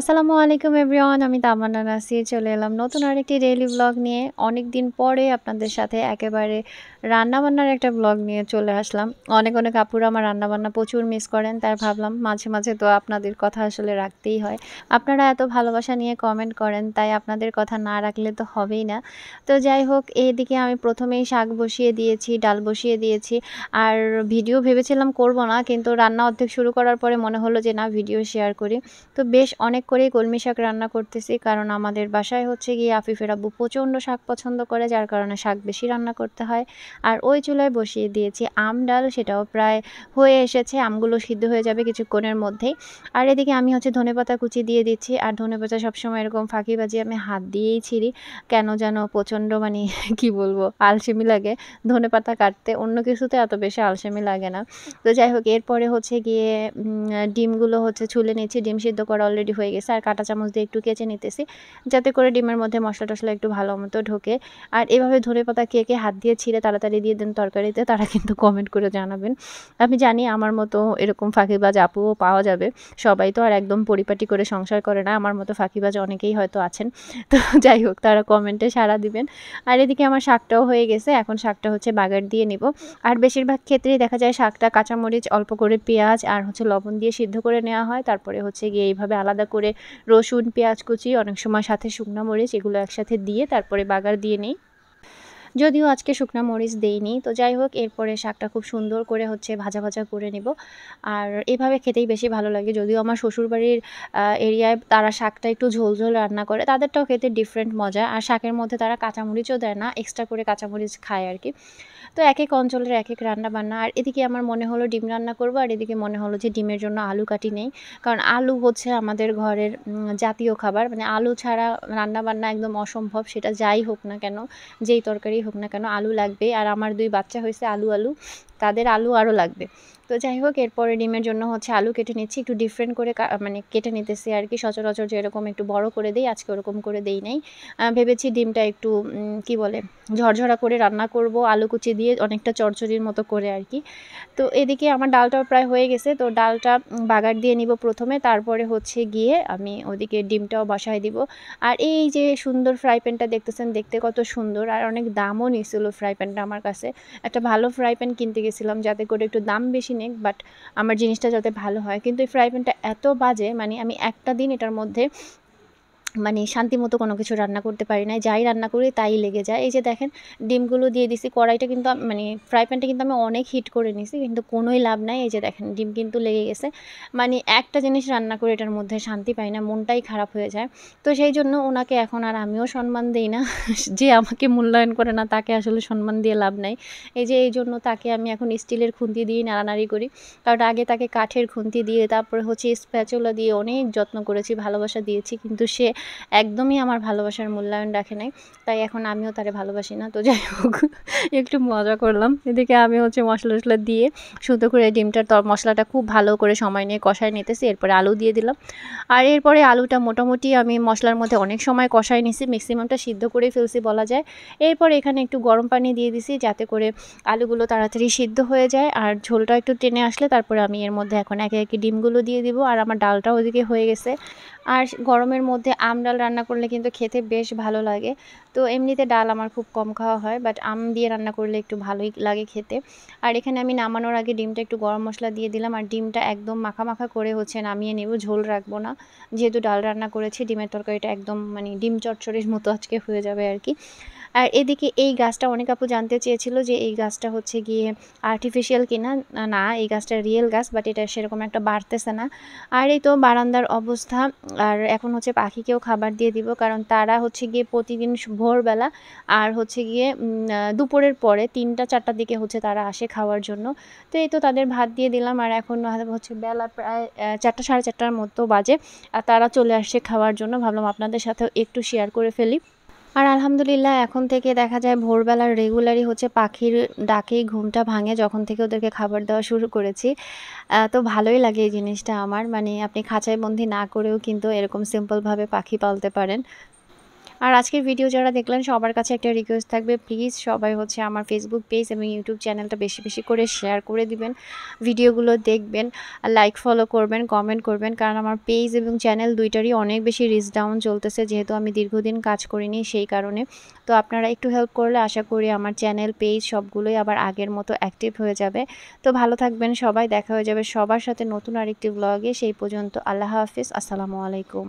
আসসালামু আলাইকুম এভরিওয়ান আমি তামান্না নাসির চলে এলাম নতুন আরেকটি ডেইলি ব্লগ নিয়ে অনেক দিন পরে আপনাদের সাথে একেবারে রান্নাবান্নার একটা ব্লগ নিয়ে চলে আসলাম অনেক অনেক আপুরা আমার রান্নাবান্না প্রচুর মিস করেন তাই ভাবলাম মাঝে মাঝে তো আপনাদের কথা আসলে রাখতেই হয় আপনারা এত ভালোবাসা নিয়ে কমেন্ট করেন তাই আপনাদের কথা না রাখলে তো হবেই না তো যাই হোক এইদিকে আমি প্রথমেই শাক বসিয়ে দিয়েছি ডাল বসিয়ে দিয়েছি আর ভিডিও ভেবেছিলাম করব না কিন্তু রান্না অর্ধেক শুরু করার পরে মনে হলো যে না ভিডিও শেয়ার করি তো বেশ অনেক অনেক করেই কলমি শাক রান্না করতেছি কারণ আমাদের বাসায় হচ্ছে গিয়ে আফিফের আব্বু প্রচণ্ড শাক পছন্দ করে যার কারণে শাক বেশি রান্না করতে হয় আর ওই চুলায় বসিয়ে দিয়েছি আম ডাল সেটাও প্রায় হয়ে এসেছে আমগুলো সিদ্ধ হয়ে যাবে কিছুক্ষণের মধ্যেই আর এদিকে আমি হচ্ছে ধনেপাতা কুচি দিয়ে দিচ্ছি আর ধনেপাতা সবসময় এরকম ফাঁকি বাজি আমি হাত দিয়েই ছিঁড়ি কেন যেন প্রচণ্ড মানে কি বলবো আলসেমি লাগে ধনেপাতা কাটতে অন্য কিছুতে এত বেশি আলসেমি লাগে না তো যাই হোক এরপরে হচ্ছে গিয়ে ডিমগুলো হচ্ছে ছুলে নিচ্ছি ডিম সিদ্ধ করা অলরেডি হয়ে গেছে আর কাটা চামচ দিয়ে একটু কেচে নিতেছি যাতে করে ডিমের মধ্যে মশলা টশলা একটু ভালো মতো ঢোকে আর এভাবে ধরে পাতা কেকে হাত দিয়ে ছিঁড়ে তাড়াতাড়ি দিয়ে দেন তরকারিতে তারা কিন্তু কমেন্ট করে জানাবেন আমি জানি আমার মতো এরকম ফাঁকিবাজ আপুও পাওয়া যাবে সবাই তো আর একদম পরিপাটি করে সংসার করে না আমার মতো ফাঁকিবাজ অনেকেই হয়তো আছেন তো যাই হোক তারা কমেন্টে সাড়া দিবেন আর এদিকে আমার শাকটাও হয়ে গেছে এখন শাকটা হচ্ছে বাগার দিয়ে নেব আর বেশিরভাগ ক্ষেত্রেই দেখা যায় শাকটা কাঁচামরিচ অল্প করে পেঁয়াজ আর হচ্ছে লবণ দিয়ে সিদ্ধ করে নেওয়া হয় তারপরে হচ্ছে গিয়ে এইভাবে আলাদা করে করে রসুন পেঁয়াজ কুচি অনেক সময় সাথে শুকনো মরিচ এগুলো একসাথে দিয়ে তারপরে বাগার দিয়ে নিই যদিও আজকে শুকনা মরিচ দেইনি তো যাই হোক এরপরে শাকটা খুব সুন্দর করে হচ্ছে ভাজা ভাজা করে নেব আর এভাবে খেতেই বেশি ভালো লাগে যদিও আমার শ্বশুরবাড়ির এরিয়ায় তারা শাকটা একটু ঝোল ঝোল রান্না করে তাদেরটাও খেতে ডিফারেন্ট মজা আর শাকের মধ্যে তারা কাঁচামরিচও দেয় না এক্সট্রা করে কাঁচামরিচ খায় আর কি তো এক এক অঞ্চলের এক এক রান্না বান্না আর এদিকে আমার মনে হলো ডিম রান্না করবো আর এদিকে মনে হলো যে ডিমের জন্য আলু কাটি নেই কারণ আলু হচ্ছে আমাদের ঘরের জাতীয় খাবার মানে আলু ছাড়া রান্না বান্না একদম অসম্ভব সেটা যাই হোক না কেন যেই তরকারি হোক না কেন আলু লাগবে আর আমার দুই বাচ্চা হয়েছে আলু আলু তাদের আলু আরও লাগবে তো যাই হোক এরপরে ডিমের জন্য হচ্ছে আলু কেটে নিচ্ছি একটু ডিফারেন্ট করে মানে কেটে নিতেছি আর কি সচরাচর যেরকম একটু বড় করে দেই আজকে ওরকম করে দেই নাই ভেবেছি ডিমটা একটু কি বলে ঝরঝরা করে রান্না করব আলু কুচি দিয়ে অনেকটা চড়চড়ির মতো করে আর কি তো এদিকে আমার ডালটাও প্রায় হয়ে গেছে তো ডালটা বাগার দিয়ে নিব প্রথমে তারপরে হচ্ছে গিয়ে আমি ওদিকে ডিমটাও বসায় দিব আর এই যে সুন্দর ফ্রাই প্যানটা দেখতেছেন দেখতে কত সুন্দর আর অনেক দামও নিয়েছিল ফ্রাই প্যানটা আমার কাছে একটা ভালো ফ্রাই প্যান কিনতে গেছিলাম যাতে করে একটু দাম বেশি নিক বাট আমার জিনিসটা যাতে ভালো হয় কিন্তু এই ফ্রাই প্যানটা এত বাজে মানে আমি একটা দিন এটার মধ্যে মানে শান্তি মতো কোনো কিছু রান্না করতে পারি না যাই রান্না করি তাই লেগে যায় এই যে দেখেন ডিমগুলো দিয়ে দিছি কড়াইটা কিন্তু মানে ফ্রাই প্যানটা কিন্তু আমি অনেক হিট করে নিছি কিন্তু কোনোই লাভ নাই এই যে দেখেন ডিম কিন্তু লেগে গেছে মানে একটা জিনিস রান্না করে এটার মধ্যে শান্তি পাই না মনটাই খারাপ হয়ে যায় তো সেই জন্য ওনাকে এখন আর আমিও সম্মান দিই না যে আমাকে মূল্যায়ন করে না তাকে আসলে সম্মান দিয়ে লাভ নাই এই যে এই জন্য তাকে আমি এখন স্টিলের খুন্তি দিয়ে নাড়ানাড়ি করি কারণ আগে তাকে কাঠের খুন্তি দিয়ে তারপরে হচ্ছে স্প্যাচুলা দিয়ে অনেক যত্ন করেছি ভালোবাসা দিয়েছি কিন্তু সে একদমই আমার ভালোবাসার মূল্যায়ন রাখে নাই তাই এখন আমিও তারে ভালোবাসি না তো যাই হোক একটু মজা করলাম এদিকে আমি হচ্ছে মশলা টশলা দিয়ে সুতো করে ডিমটার তর মশলাটা খুব ভালো করে সময় নিয়ে কষায় নিতেছি এরপরে আলু দিয়ে দিলাম আর এরপরে আলুটা মোটামুটি আমি মশলার মধ্যে অনেক সময় কষায় নিছি ম্যাক্সিমামটা সিদ্ধ করে ফেলছি বলা যায় এরপর এখানে একটু গরম পানি দিয়ে দিছি যাতে করে আলুগুলো তাড়াতাড়ি সিদ্ধ হয়ে যায় আর ঝোলটা একটু টেনে আসলে তারপরে আমি এর মধ্যে এখন একে একে ডিমগুলো দিয়ে দিব আর আমার ডালটা ওদিকে হয়ে গেছে আর গরমের মধ্যে আম ডাল রান্না করলে কিন্তু খেতে বেশ ভালো লাগে তো এমনিতে ডাল আমার খুব কম খাওয়া হয় বাট আম দিয়ে রান্না করলে একটু ভালোই লাগে খেতে আর এখানে আমি নামানোর আগে ডিমটা একটু গরম মশলা দিয়ে দিলাম আর ডিমটা একদম মাখা মাখা করে হচ্ছে নামিয়ে নেব ঝোল রাখবো না যেহেতু ডাল রান্না করেছি ডিমের তরকারিটা একদম মানে ডিম চটচড়ির মতো আজকে হয়ে যাবে আর কি আর এদিকে এই গাছটা অনেক আপু জানতে চেয়েছিল যে এই গাছটা হচ্ছে গিয়ে আর্টিফিশিয়াল কিনা না এই গাছটা রিয়েল গাছ বাট এটা সেরকম একটা বাড়তেছে না আর এই তো বারান্দার অবস্থা আর এখন হচ্ছে পাখিকেও খাবার দিয়ে দিব কারণ তারা হচ্ছে গিয়ে প্রতিদিন ভোরবেলা আর হচ্ছে গিয়ে দুপুরের পরে তিনটা চারটার দিকে হচ্ছে তারা আসে খাওয়ার জন্য তো এই তো তাদের ভাত দিয়ে দিলাম আর এখন হচ্ছে বেলা প্রায় চারটা সাড়ে চারটার মতো বাজে আর তারা চলে আসছে খাওয়ার জন্য ভাবলাম আপনাদের সাথেও একটু শেয়ার করে ফেলি আর আলহামদুলিল্লাহ এখন থেকে দেখা যায় ভোরবেলার রেগুলারই হচ্ছে পাখির ডাকেই ঘুমটা ভাঙে যখন থেকে ওদেরকে খাবার দেওয়া শুরু করেছি তো ভালোই লাগে এই জিনিসটা আমার মানে আপনি খাঁচায় বন্দি না করেও কিন্তু এরকম সিম্পলভাবে পাখি পালতে পারেন আর আজকের ভিডিও যারা দেখলেন সবার কাছে একটা রিকোয়েস্ট থাকবে প্লিজ সবাই হচ্ছে আমার ফেসবুক পেজ এবং ইউটিউব চ্যানেলটা বেশি বেশি করে শেয়ার করে দিবেন ভিডিওগুলো দেখবেন লাইক ফলো করবেন কমেন্ট করবেন কারণ আমার পেজ এবং চ্যানেল দুইটারই অনেক বেশি রিচ ডাউন চলতেছে যেহেতু আমি দীর্ঘদিন কাজ করিনি সেই কারণে তো আপনারা একটু হেল্প করলে আশা করি আমার চ্যানেল পেজ সবগুলোই আবার আগের মতো অ্যাক্টিভ হয়ে যাবে তো ভালো থাকবেন সবাই দেখা হয়ে যাবে সবার সাথে নতুন আরেকটি ব্লগে সেই পর্যন্ত আল্লাহ হাফিজ আসসালামু আলাইকুম